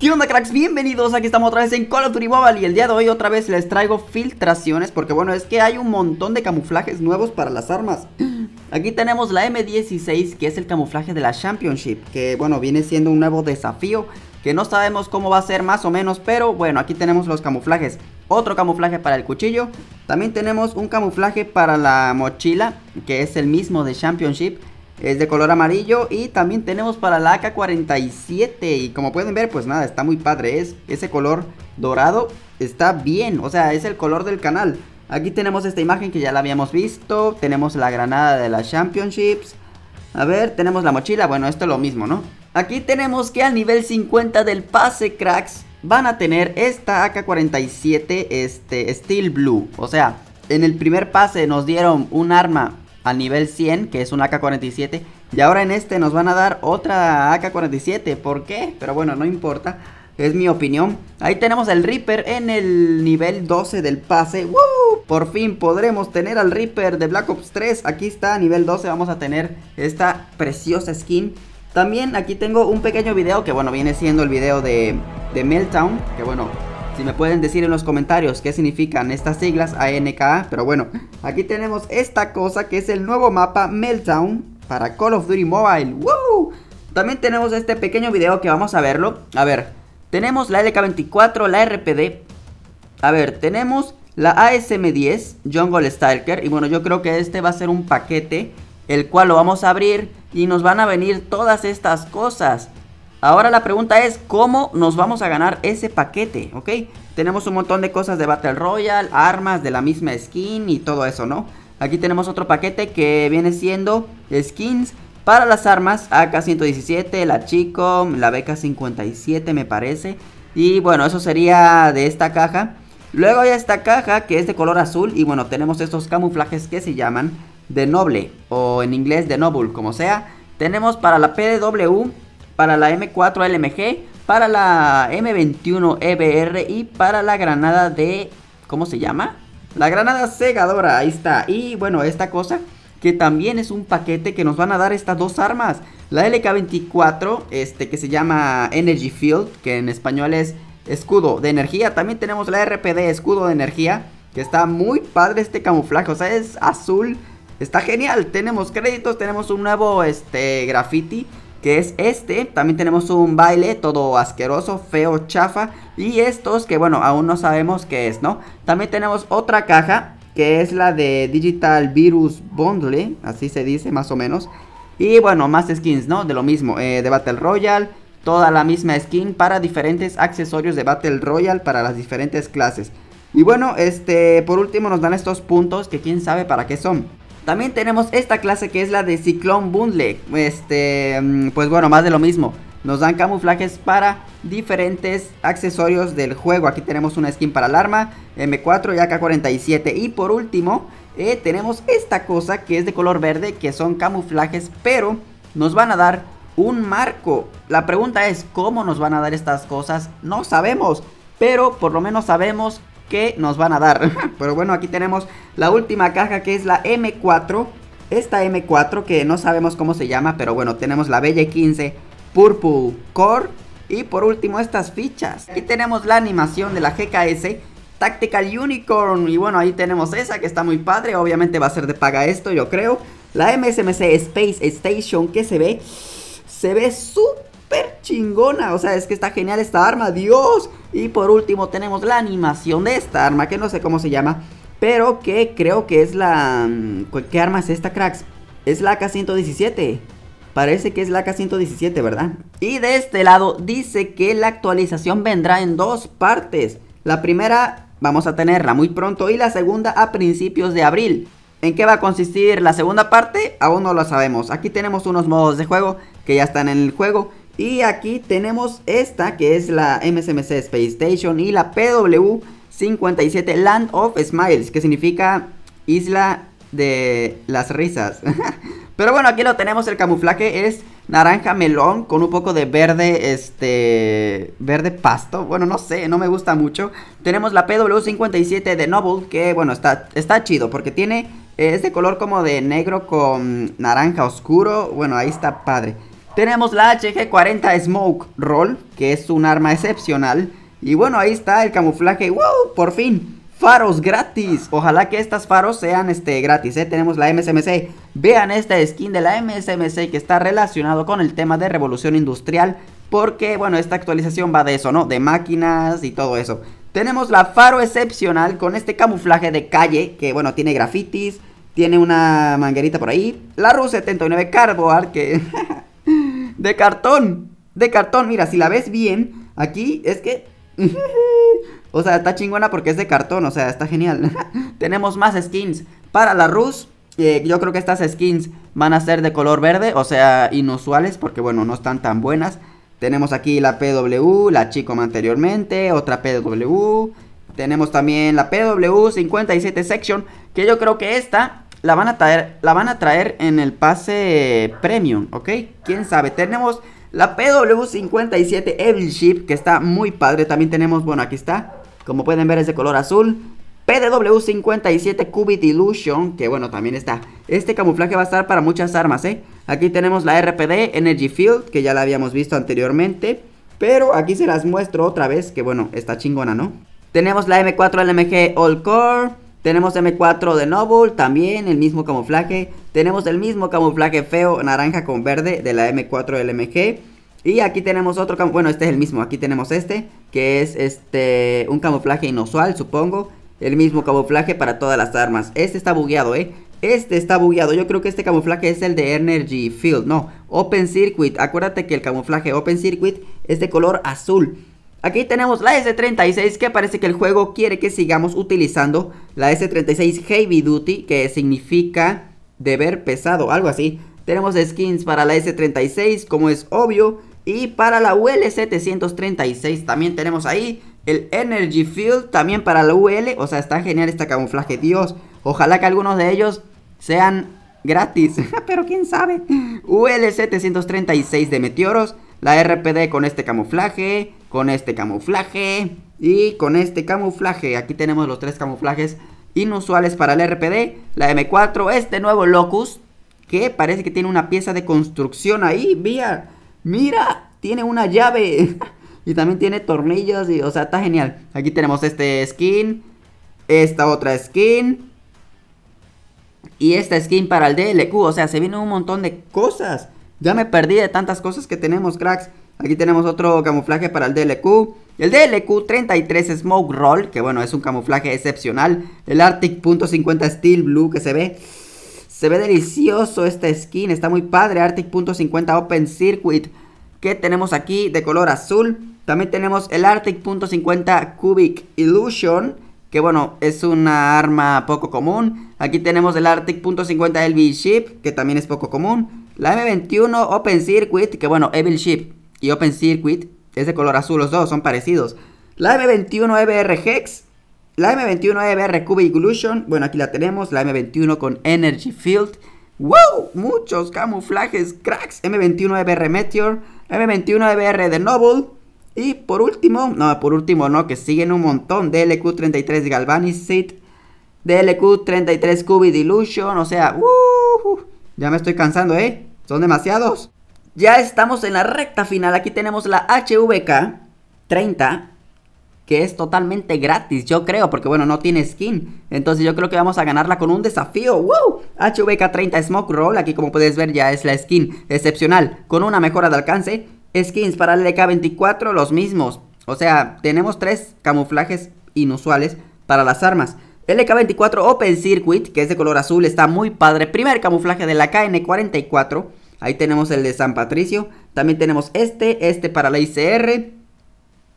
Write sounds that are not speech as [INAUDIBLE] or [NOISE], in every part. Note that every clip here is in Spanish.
¿Qué onda cracks? Bienvenidos, aquí estamos otra vez en Call of Duty Mobile y el día de hoy otra vez les traigo filtraciones porque bueno, es que hay un montón de camuflajes nuevos para las armas [CLEARS THROAT] Aquí tenemos la M16 que es el camuflaje de la Championship que bueno, viene siendo un nuevo desafío que no sabemos cómo va a ser más o menos pero bueno, aquí tenemos los camuflajes Otro camuflaje para el cuchillo, también tenemos un camuflaje para la mochila que es el mismo de Championship es de color amarillo y también tenemos para la AK-47 y como pueden ver pues nada, está muy padre, es ese color dorado está bien, o sea es el color del canal. Aquí tenemos esta imagen que ya la habíamos visto, tenemos la granada de la Championships, a ver, tenemos la mochila, bueno esto es lo mismo ¿no? Aquí tenemos que al nivel 50 del pase cracks van a tener esta AK-47 este, Steel Blue, o sea... En el primer pase nos dieron un arma al nivel 100, que es un AK-47. Y ahora en este nos van a dar otra AK-47. ¿Por qué? Pero bueno, no importa. Es mi opinión. Ahí tenemos el Reaper en el nivel 12 del pase. ¡Woo! Por fin podremos tener al Reaper de Black Ops 3. Aquí está, nivel 12. Vamos a tener esta preciosa skin. También aquí tengo un pequeño video que bueno, viene siendo el video de, de Meltdown. Que bueno, si me pueden decir en los comentarios qué significan estas siglas ANKA. Pero bueno, aquí tenemos esta cosa que es el nuevo mapa Meltdown para Call of Duty Mobile. ¡Woo! También tenemos este pequeño video que vamos a verlo. A ver, tenemos la LK24, la RPD. A ver, tenemos la ASM10, Jungle Stalker. Y bueno, yo creo que este va a ser un paquete, el cual lo vamos a abrir y nos van a venir todas estas cosas. Ahora la pregunta es, ¿cómo nos vamos a ganar ese paquete? ¿Ok? Tenemos un montón de cosas de Battle Royale, armas de la misma skin y todo eso, ¿no? Aquí tenemos otro paquete que viene siendo skins para las armas AK-117, la Chico, la BK-57 me parece. Y bueno, eso sería de esta caja. Luego hay esta caja que es de color azul y bueno, tenemos estos camuflajes que se llaman de noble o en inglés de noble, como sea. Tenemos para la PDW para la M4 LMG, para la M21 EBR y para la granada de... ¿Cómo se llama? La granada cegadora, ahí está. Y bueno, esta cosa que también es un paquete que nos van a dar estas dos armas. La LK24, este que se llama Energy Field, que en español es escudo de energía. También tenemos la RPD, escudo de energía, que está muy padre este camuflaje. O sea, es azul, está genial. Tenemos créditos, tenemos un nuevo este graffiti que es este. También tenemos un baile todo asqueroso, feo, chafa. Y estos que bueno, aún no sabemos qué es, ¿no? También tenemos otra caja que es la de Digital Virus Bundle, así se dice más o menos. Y bueno, más skins, ¿no? De lo mismo, eh, de Battle Royale, toda la misma skin para diferentes accesorios de Battle Royale para las diferentes clases. Y bueno, este, por último nos dan estos puntos que quién sabe para qué son. También tenemos esta clase que es la de Ciclón Bundle. Este, mm, pues bueno, más de lo mismo. Nos dan camuflajes para diferentes accesorios del juego. Aquí tenemos una skin para el arma, M4 y AK-47. Y por último, eh, tenemos esta cosa que es de color verde, que son camuflajes, pero nos van a dar un marco. La pregunta es, ¿cómo nos van a dar estas cosas? No sabemos, pero por lo menos sabemos que nos van a dar. [LAUGHS] Pero bueno, aquí tenemos la última caja que es la M4. Esta M4 que no sabemos cómo se llama, pero bueno, tenemos la Belle 15 Purple Core. Y por último, estas fichas. Aquí tenemos la animación de la GKS Tactical Unicorn. Y bueno, ahí tenemos esa que está muy padre. Obviamente va a ser de paga esto, yo creo. La MSMC Space Station que se ve... Se ve súper Super chingona. O sea, es que está genial esta arma, Dios. Y por último tenemos la animación de esta arma, que no sé cómo se llama. Pero que creo que es la... Mm, ¿Qué arma es esta, cracks? Es la AK-117. Parece que es la AK-117, ¿verdad? Y de este lado dice que la actualización vendrá en dos partes. La primera vamos a tenerla muy pronto y la segunda a principios de abril. ¿En qué va a consistir la segunda parte? Aún no lo sabemos. Aquí tenemos unos modos de juego que ya están en el juego y aquí tenemos esta que es la MSMC Space Station y la PW57 Land of Smiles, que significa Isla de las Risas. [LAUGHS] Pero bueno, aquí lo tenemos, el camuflaje es naranja melón con un poco de verde, este, verde pasto. Bueno, no sé, no me gusta mucho. Tenemos la PW57 de Noble, que bueno, está, está chido porque tiene, este color como de negro con naranja oscuro. Bueno, ahí está padre. Tenemos la HG40 Smoke Roll, que es un arma excepcional. Y bueno, ahí está el camuflaje. ¡Wow! Por fin. Faros gratis. Ojalá que estas faros sean este, gratis. ¿eh? Tenemos la MSMC. Vean esta skin de la MSMC que está relacionado con el tema de revolución industrial. Porque, bueno, esta actualización va de eso, ¿no? De máquinas y todo eso. Tenemos la faro excepcional con este camuflaje de calle. Que, bueno, tiene grafitis. Tiene una manguerita por ahí. La RU 79 Carboard, que [LAUGHS] De cartón. De cartón. Mira, si la ves bien, aquí es que... [LAUGHS] o sea, está chingona porque es de cartón. O sea, está genial. [LAUGHS] Tenemos más skins para la Rus. Eh, yo creo que estas skins van a ser de color verde. O sea, inusuales porque, bueno, no están tan buenas. Tenemos aquí la PW, la chico anteriormente, otra PW. Tenemos también la PW57 Section, que yo creo que esta la van a traer, la van a traer en el pase premium, ¿ok? Quién sabe. Tenemos la PW57 Evil Ship, que está muy padre. También tenemos, bueno, aquí está. Como pueden ver es de color azul. pw 57 Cubit Illusion, que bueno, también está. Este camuflaje va a estar para muchas armas, ¿eh? Aquí tenemos la RPD Energy Field, que ya la habíamos visto anteriormente. Pero aquí se las muestro otra vez, que bueno, está chingona, ¿no? Tenemos la M4 LMG All Core. Tenemos M4 de Noble, también el mismo camuflaje. Tenemos el mismo camuflaje feo, naranja con verde de la M4 LMG Y aquí tenemos otro, bueno este es el mismo, aquí tenemos este, que es este un camuflaje inusual supongo. El mismo camuflaje para todas las armas. Este está bugueado, eh. Este está bugueado. Yo creo que este camuflaje es el de Energy Field. No, Open Circuit. Acuérdate que el camuflaje Open Circuit es de color azul. Aquí tenemos la S36 que parece que el juego quiere que sigamos utilizando la S36 Heavy Duty que significa deber pesado, algo así. Tenemos skins para la S36 como es obvio y para la UL736 también tenemos ahí el Energy Field también para la UL, o sea está genial este camuflaje, Dios. Ojalá que algunos de ellos sean gratis, [LAUGHS] pero quién sabe. UL736 de meteoros, la RPD con este camuflaje, con este camuflaje y con este camuflaje. Aquí tenemos los tres camuflajes inusuales para el RPD. La M4, este nuevo Locus, que parece que tiene una pieza de construcción ahí. vía mira, tiene una llave [LAUGHS] y también tiene tornillos y, o sea, está genial. Aquí tenemos este skin, esta otra skin y esta skin para el DLQ. O sea, se viene un montón de cosas. Ya me perdí de tantas cosas que tenemos, cracks. Aquí tenemos otro camuflaje para el DLQ. El DLQ-33 Smoke Roll, que bueno, es un camuflaje excepcional. El Arctic .50 Steel Blue que se ve... Se ve delicioso esta skin, está muy padre. Arctic .50 Open Circuit que tenemos aquí de color azul. También tenemos el Arctic .50 Cubic Illusion, que bueno, es una arma poco común. Aquí tenemos el Arctic .50 Ship, que también es poco común. La M21 Open Circuit, que bueno, Evil Ship y Open Circuit es de color azul, los dos son parecidos. La M21EBR e Hex, la M21EBR e Cube Illusion, bueno, aquí la tenemos, la M21 con Energy Field. ¡Wow! Muchos camuflajes, cracks. M21EBR e Meteor, M21EBR The Noble. Y por último, no, por último no, que siguen un montón. DLQ33 Galvanicid, DLQ33 Cubic Illusion, o sea, uh, uh, ya me estoy cansando, ¿eh? Son demasiados. Ya estamos en la recta final. Aquí tenemos la HVK 30, que es totalmente gratis, yo creo, porque bueno, no tiene skin. Entonces yo creo que vamos a ganarla con un desafío. ¡Wow! HVK 30 Smoke Roll, aquí como puedes ver ya es la skin excepcional, con una mejora de alcance. Skins para el LK24, los mismos. O sea, tenemos tres camuflajes inusuales para las armas. LK24 Open Circuit, que es de color azul, está muy padre. Primer camuflaje de la KN44. Ahí tenemos el de San Patricio. También tenemos este, este para la ICR.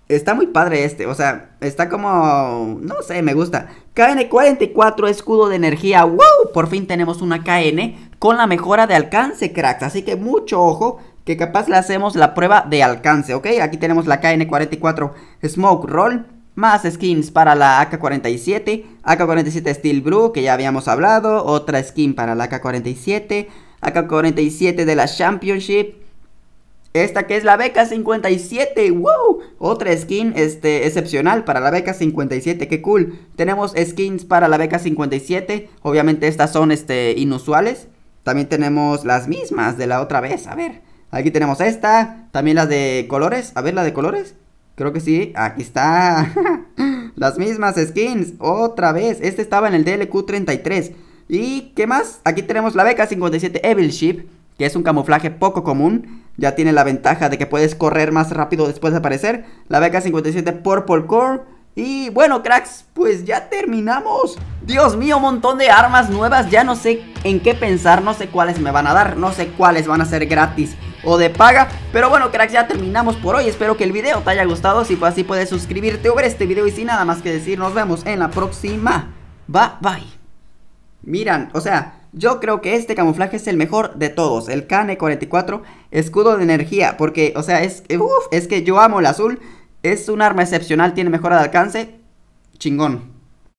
Está muy padre este, o sea, está como, no sé, me gusta. KN44, escudo de energía, wow, por fin tenemos una KN con la mejora de alcance, cracks. Así que mucho ojo, que capaz le hacemos la prueba de alcance, ¿ok? Aquí tenemos la KN44 Smoke Roll, más skins para la AK-47, AK-47 Steel Brew, que ya habíamos hablado, otra skin para la AK-47... Acá 47 de la Championship. Esta que es la beca 57. ¡Wow! Otra skin este, excepcional para la beca 57. ¡Qué cool! Tenemos skins para la beca 57. Obviamente estas son este, inusuales. También tenemos las mismas de la otra vez. A ver. Aquí tenemos esta. También las de colores. A ver la de colores. Creo que sí. Aquí está. [LAUGHS] las mismas skins. Otra vez. Este estaba en el DLQ 33. ¿Y qué más? Aquí tenemos la beca 57 Evil Ship, que es un camuflaje poco común. Ya tiene la ventaja de que puedes correr más rápido después de aparecer. La beca 57 Purple Core. Y bueno, cracks, pues ya terminamos. Dios mío, montón de armas nuevas. Ya no sé en qué pensar, no sé cuáles me van a dar, no sé cuáles van a ser gratis o de paga. Pero bueno, cracks, ya terminamos por hoy. Espero que el video te haya gustado. Si fue así, puedes suscribirte o ver este video. Y sin nada más que decir, nos vemos en la próxima. Bye, bye. Miran, o sea, yo creo que este camuflaje es el mejor de todos, el KN44, escudo de energía, porque, o sea, es, es que yo amo el azul, es un arma excepcional, tiene mejora de alcance, chingón.